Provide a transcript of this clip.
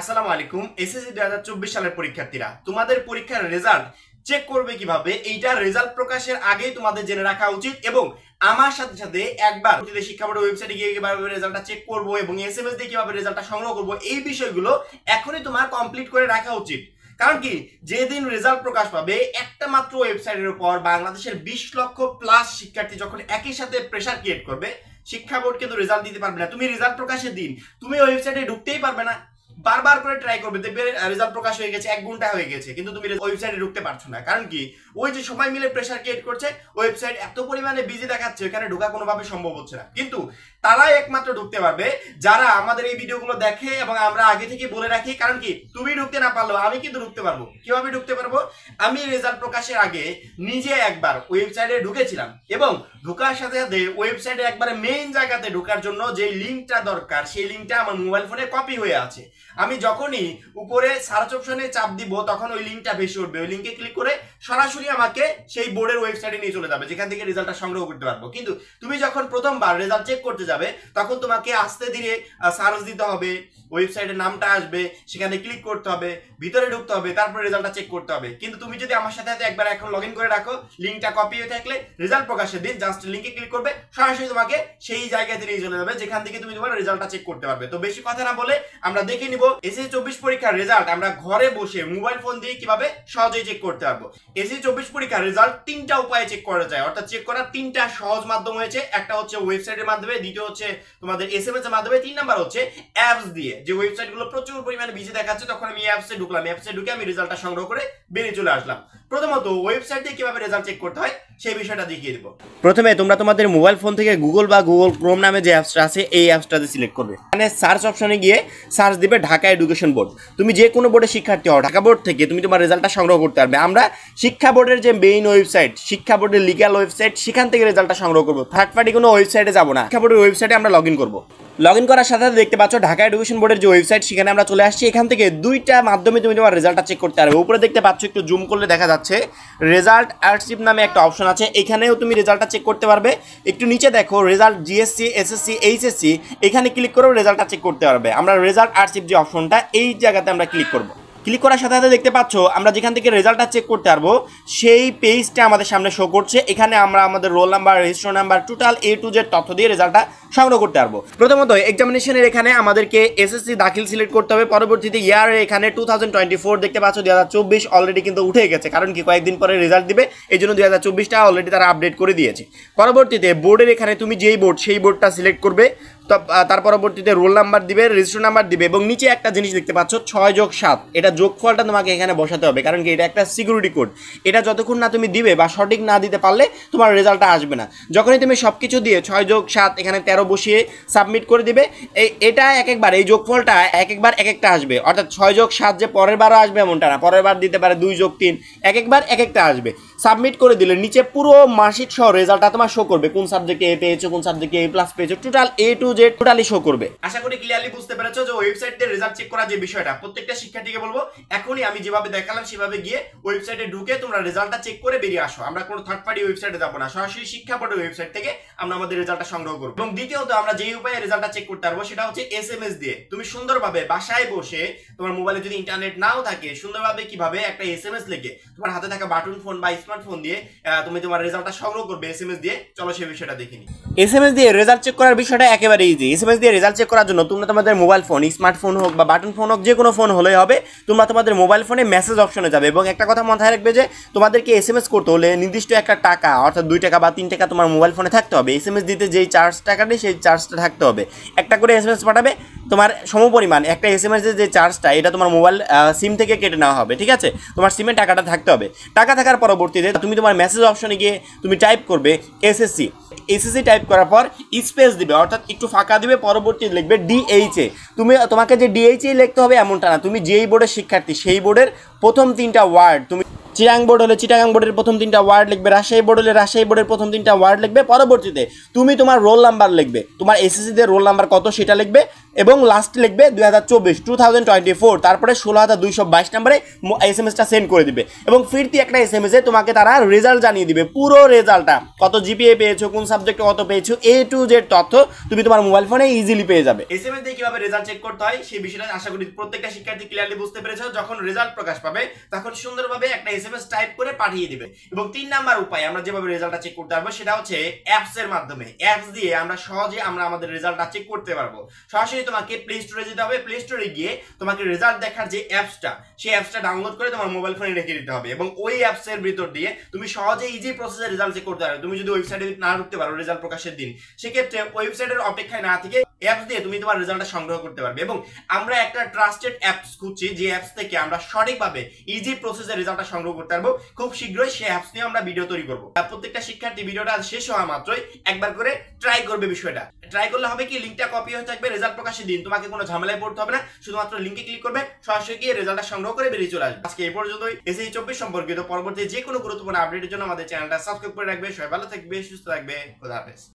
আসসালামু আলাইকুম এসএসসি দুই হাজার চব্বিশ সালের পরীক্ষার্থীরা তোমাদের পরীক্ষার রেজাল্ট চেক করবে কিভাবে এইটা রেজাল্ট প্রকাশের আগেই তোমাদের জেনে রাখা উচিত এবং আমার সাথে সাথে একবার শিক্ষা বোর্ডের ওয়েবসাইটে গিয়ে কিভাবে রেজাল্টটা চেক করবো এবং এস এম এস দিয়ে কিভাবে রেজাল্টটা সংগ্রহ করবো এই বিষয়গুলো এখনই তোমার কমপ্লিট করে রাখা উচিত কারণ কি যেদিন রেজাল্ট প্রকাশ পাবে একটা মাত্র ওয়েবসাইটের উপর বাংলাদেশের বিশ লক্ষ প্লাস শিক্ষার্থী যখন একই সাথে প্রেশার ক্রিয়েট করবে শিক্ষা বোর্ড কিন্তু রেজাল্ট দিতে পারবে না তুমি রেজাল্ট প্রকাশের দিন তুমি ওয়েবসাইটে ঢুকতেই পারবে না বারবার করে ট্রাই করবে দেখবে রেজাল্ট প্রকাশ হয়ে গেছে এক ঘন্টা হয়ে গেছে কিন্তু তুমি ওয়েবসাইটে ঢুকতে পারছো না কারণ কি ওই যে সবাই মিলে প্রেশার ক্রিয়েট করছে ওয়েবসাইট এত পরিমাণে বিজি দেখাচ্ছে ওখানে ঢোকা কোনোভাবে সম্ভব হচ্ছে না কিন্তু তারাই একমাত্র ঢুকতে পারবে যারা আমাদের এই ভিডিওগুলো দেখে এবং আমরা আগে থেকে বলে রাখি কারণ কি তুমি ঢুকতে না পারলো আমি কিন্তু ঢুকতে পারবো কিভাবে ঢুকতে পারবো আমি রেজাল্ট প্রকাশের আগে নিজে একবার ওয়েবসাইটে ঢুকেছিলাম এবং ঢুকার সাথে সাথে ওয়েবসাইটে একবার মেইন জায়গাতে ঢুকার জন্য যে লিঙ্কটা দরকার সেই লিঙ্কটা আমার মোবাইল ফোনে কপি হয়ে আছে আমি যখনই উপরে সার্চ অপশনে চাপ দিব তখন ওই লিঙ্কটা ভেসে উঠবে ওই লিঙ্কে ক্লিক করে সরাসরি আমাকে সেই বোর্ডের ওয়েবসাইটে নিয়ে চলে যাবে যেখান থেকে রেজাল্টটা সংগ্রহ করতে পারবো কিন্তু তুমি যখন প্রথমবার রেজাল্ট চেক করতে যাবে তখন তোমাকে আস্তে ধীরে সার্চ দিতে হবে ওয়েবসাইটের নামটা আসবে সেখানে ক্লিক করতে হবে ভিতরে ঢুকতে হবে তারপর রেজাল্টটা চেক করতে হবে কিন্তু তুমি যদি আমার সাথে সাথে একবার এখন লগ করে রাখো লিঙ্কটা কপি হয়ে থাকলে রেজাল্ট প্রকাশের দিন জাস্ট লিঙ্কে ক্লিক করবে সরাসরি তোমাকে সেই জায়গাতে নিয়ে চলে যাবে যেখান থেকে তুমি তোমার রেজাল্টটা চেক করতে পারবে তো বেশি কথা না বলে আমরা দেখে নিব এসএসসি চব্বিশ পরীক্ষার রেজাল্ট আমরা ঘরে বসে মোবাইল ফোন দিয়ে কিভাবে সহজেই চেক করতে পারবো এসএসসি চব্বিশ পরীক্ষার রেজাল্ট তিনটা উপায়ে চেক করা যায় অর্থাৎ চেক করার তিনটা সহজ মাধ্যম হয়েছে একটা হচ্ছে ওয়েবসাইটের মাধ্যমে দ্বিতীয় হচ্ছে তোমাদের এস এম এস এর মাধ্যমে তিন নাম্বার হচ্ছে অ্যাপস দিয়ে যে ওয়েবসাইট গুলো প্রচুর পরিমাণে বিজি দেখাচ্ছে তখন আমি অ্যাপসে ঢুকলাম অ্যাপসে ঢুকে আমি রেজাল্টটা সংগ্রহ করে বেরিয়ে চলে আসলাম প্রথমত ওয়েবসাইট দিয়ে রেজাল্ট চেক করতে হয় সেই বিষয়টা দেখিয়ে দেবো প্রথমে তোমরা তোমাদের মোবাইল ফোন থেকে গুগল বা গুগল ক্রোম নামে যে অ্যাপসটা আছে এই অ্যাপসটাতে সিলেক্ট করবে মানে সার্চ অপশনে গিয়ে সার্চ দিবে ঢাকা এডুকেশন বোর্ড তুমি যে কোনো বোর্ডে শিক্ষার্থী হও ঢাকা বোর্ড থেকে তুমি তোমার রেজাল্টটা সংগ্রহ করতে পারবে আমরা শিক্ষা বোর্ডের যে মেইন ওয়েবসাইট শিক্ষা বোর্ডের লিগাল ওয়েবসাইট সেখান থেকে রেজাল্টটা সংগ্রহ করবো থার্ড পার্টি কোনো ওয়েবসাইটে যাবো না শিক্ষা বোর্ডের ওয়েবসাইটে আমরা লগ ইন করবো লগ ইন করার সাথে সাথে দেখতে পাচ্ছ ঢাকা এডুকেশন বোর্ডের যে ওয়েবসাইট সেখানে আমরা চলে আসছি এখান থেকে দুইটা মাধ্যমে তুমি তোমার রেজাল্টটা চেক করতে পারবে উপরে দেখতে পাচ্ছ একটু জুম করলে দেখা যাচ্ছে রেজাল্ট আর্টশিপ নামে একটা অপশন আছে এখানেও তুমি রেজাল্টটা চেক করতে পারবে একটু নিচে দেখো রেজাল্ট জিএসসি এসএসসি এইচএসসি এখানে ক্লিক করেও রেজাল্টটা চেক করতে পারবে আমরা রেজাল্ট আর্টশিপ যে অপশনটা এই জায়গাতে আমরা ক্লিক করবো ক্লিক করার সাথে সাথে দেখতে পাচ্ছ আমরা যেখান থেকে রেজাল্টটা চেক করতে পারবো সেই পেজটা আমাদের সামনে শো করছে এখানে আমরা আমাদের roll number register number total A to Z তথ্য দিয়ে রেজাল্টটা সংগ্রহ করতে পারবো প্রথমত এক্সামিনেশনের এখানে আমাদেরকে এসএসসি দাখিল সিলেক্ট করতে হবে পরবর্তীতে ইয়ারের এখানে টু থাউজেন্ড টোয়েন্টি ফোর দেখতে পাচ্ছ দু হাজার চব্বিশ অলরেডি কিন্তু উঠে গেছে কারণ কি কয়েকদিন পরে রেজাল্ট দিবে এই জন্য দু হাজার চব্বিশটা অলরেডি তারা আপডেট করে দিয়েছে পরবর্তীতে বোর্ডের এখানে তুমি যেই বোর্ড সেই বোর্ডটা সিলেক্ট করবে তো তার পরবর্তীতে রোল নাম্বার দিবে রেজিস্টার নাম্বার দিবে এবং নিচে একটা জিনিস দেখতে পাচ্ছ ছয় যোগ সাত এটা যোগফলটা তোমাকে এখানে বসাতে হবে কারণ কি এটা একটা সিকিউরিটি কোড এটা যতক্ষণ না তুমি দিবে বা সঠিক না দিতে পারলে তোমার রেজাল্টটা আসবে না যখনই তুমি সব কিছু দিয়ে ছয় যোগ সাত এখানে তেরো বসিয়ে সাবমিট করে দিবে এই এটা এক একবার এই যোগফলটা এক একবার এক একটা আসবে অর্থাৎ ছয় যোগ সাত যে পরের বারও আসবে এমনটা না পরের বার দিতে পারে দুই যোগ তিন এক একবার এক একটা আসবে সাবমিট করে দিলে নিচে পুরো মাসিক সহ রেজাল্টটা তোমার শো করবে কোন সাবজেক্টে এ পেয়েছো কোন সাবজেক্টে এ প্লাস পেয়েছো total A to Z totally show করবে আশা করি ক্লিয়ারলি বুঝতে পেরেছো যে ওয়েবসাইট রেজাল্ট চেক করা যে বিষয়টা প্রত্যেকটা শিক্ষার্থীকে বলবো এখনই আমি যেভাবে দেখালাম সেভাবে গিয়ে ওয়েবসাইটে ঢুকে তোমরা রেজাল্টটা চেক করে বেরিয়ে আসো আমরা কোনো থার্ড পার্টি ওয়েবসাইটে যাবো না সরাসরি শিক্ষা বোর্ডের ওয়েবসাইট থেকে আমরা আমাদের রেজাল্টটা সংগ্রহ করবো এবং দ্বিতীয়ত আমরা যে উপায়ে রেজাল্টটা চেক করতে পারবো সেটা হচ্ছে এস এম এস দিয়ে তুমি সুন্দরভাবে বাসায় বসে তোমার মোবাইলে যদি ইন্টারনেট নাও থাকে সুন্দরভাবে কিভাবে একটা এস এম এস লিখে তোমার হাতে থাকা বাটন ফোন বা স্মার্টফোন দিয়ে তুমি তোমার রেজাল্টটা সংগ্রহ করবে এস এম এস দিয়ে চলো সে বিষয়টা দেখিনি এস এম এস দিয়ে রেজাল্ট চেক করার বিষয়টা একেবারে ইজি এসএমএস দিয়ে রেজাল্ট চেক করার জন্য তোমরা তোমাদের মোবাইল ফোন স্মার্টফোন হোক বা বাটন ফোন হোক যে কোনো ফোন হলেই হবে তোমরা তোমাদের মোবাইল ফোনে মেসেজ অপশনে যাবে এবং একটা কথা মাথায় রাখবে যে তোমাদেরকে এস এম এস করতে হলে নির্দিষ্ট একটা টাকা অর্থাৎ দুই টাকা বা তিন টাকা তোমার মোবাইল ফোনে থাকতে হবে এস এম এস দিতে যেই চার্জ টাকাটি সেই চার্জটা থাকতে হবে একটা করে এস এম এস পাঠাবে তোমার সমপরিমাণ একটা এস এম এসের যে চার্জটা এটা তোমার মোবাইল সিম থেকে কেটে নেওয়া হবে ঠিক আছে তোমার সিমে টাকাটা থাকতে হবে টাকা থাকার পরবর্তীতে তুমি তোমার মেসেজ অপশনে গিয়ে তুমি টাইপ করবে এসএসসি এসএসসি টাইপ করার পর স্পেস দিবে অর্থাৎ একটু ফাঁকা দিবে পরবর্তী লিখবে ডিএইচে তুমি তোমাকে যে ডিএইচে লিখতে হবে এমনটা না তুমি যেই বোর্ডের শিক্ষার্থী সেই বোর্ডের প্রথম তিনটা ওয়ার্ড তুমি চিরাং বোর্ড হলে চিটাগাং বোর্ডের প্রথম তিনটা ওয়ার্ড লিখবে রাজশাহী বোর্ড হলে রাজশাহী বোর্ডের প্রথম তিনটা ওয়ার্ড লিখবে পরবর্তীতে তুমি তোমার রোল নাম্বার লিখবে তোমার এসএসসিতে রোল নাম্বার কত সেটা লিখবে এবং লাস্ট লিখবে দুই হাজার চব্বিশ টু থাউজেন্ড টোয়েন্টি ফোর তারপরে ষোলো হাজার দুইশো বাইশ নাম্বারে এস এম এসটা সেন্ড করে দিবে এবং ফিরতি একটা এস এম এসে তোমাকে তারা রেজাল্ট জানিয়ে দিবে পুরো রেজাল্টটা কত জিপিএ পেয়েছো কোন সাবজেক্টে কত পেয়েছো এ টু জেড তথ্য তুমি তোমার মোবাইল ফোনে ইজিলি পেয়ে যাবে এস এম এস দিয়ে কিভাবে রেজাল্ট চেক করতে হয় সেই বিষয়টা আশা করি প্রত্যেকটা শিক্ষার্থী ক্লিয়ারলি বুঝতে পেরেছো যখন রেজাল্ট প্রকাশ পাবে তখন সুন্দরভাবে একটা এসএমএস টাইপ করে পাঠিয়ে দিবে এবং তিন নাম্বার উপায় আমরা যেভাবে রেজাল্টটা চেক করতে পারবো সেটা হচ্ছে অ্যাপস এর মাধ্যমে অ্যাপস দিয়ে আমরা সহজে আমরা আমাদের রেজাল্টটা চেক করতে পারবো সরাসরি তোমাকে প্লে স্টোরে যেতে হবে প্লে স্টোরে গিয়ে তোমাকে রেজাল্ট দেখার যে অ্যাপসটা সেই অ্যাপসটা ডাউনলোড করে তোমার মোবাইল ফোনে রেখে দিতে হবে এবং ওই অ্যাপস এর ভিতর দিয়ে তুমি সহজে ইজি প্রসেসে রেজাল্ট চেক করতে পারবে তুমি যদি ওয়েবসাইটে না ঢুকতে পারো রেজাল্ট প্রকাশের দিন সেক্ষেত্রে ওয়েবসাইটের অপেক্ষায় না থেকে অ্যাপস দিয়ে তুমি তোমার রেজাল্টটা সংগ্রহ করতে পারবে এবং আমরা একটা ট্রাস্টেড অ্যাপস খুঁজছি যে অ্যাপস থেকে আমরা সঠিকভাবে ইজি প্রসেসে রেজাল্টটা সংগ্রহ করতে পারবো খুব শীঘ্রই সেই অ্যাপস নিয়ে আমরা ভিডিও তৈরি করবো প্রত্যেকটা শিক্ষার্থী ভিডিওটা শেষ হওয়া মাত্রই একবার করে ট্রাই করবে বিষয়টা ট্রাই করলে হবে কি লিঙ্কটা কপি হয়ে থাকবে রেজাল্ট প্রকাশের দিন তোমাকে কোনো ঝামেলায় পড়তে হবে না শুধুমাত্র লিঙ্কে ক্লিক করবে সরাসরি গিয়ে রেজাল্টটা সংগ্রহ করে বেরিয়ে চলে আসবে আজকে এই পর্যন্তই এসএই চব্বিশ সম্পর্কিত পরবর্তী যে কোনো গুরুত্বপূর্ণ আপডেটের জন্য আমাদের চ্যানেলটা সাবস্ক্রাইব করে রাখবে সবাই ভালো থাকবে সুস্থ থাকবে খোদা হাফেজ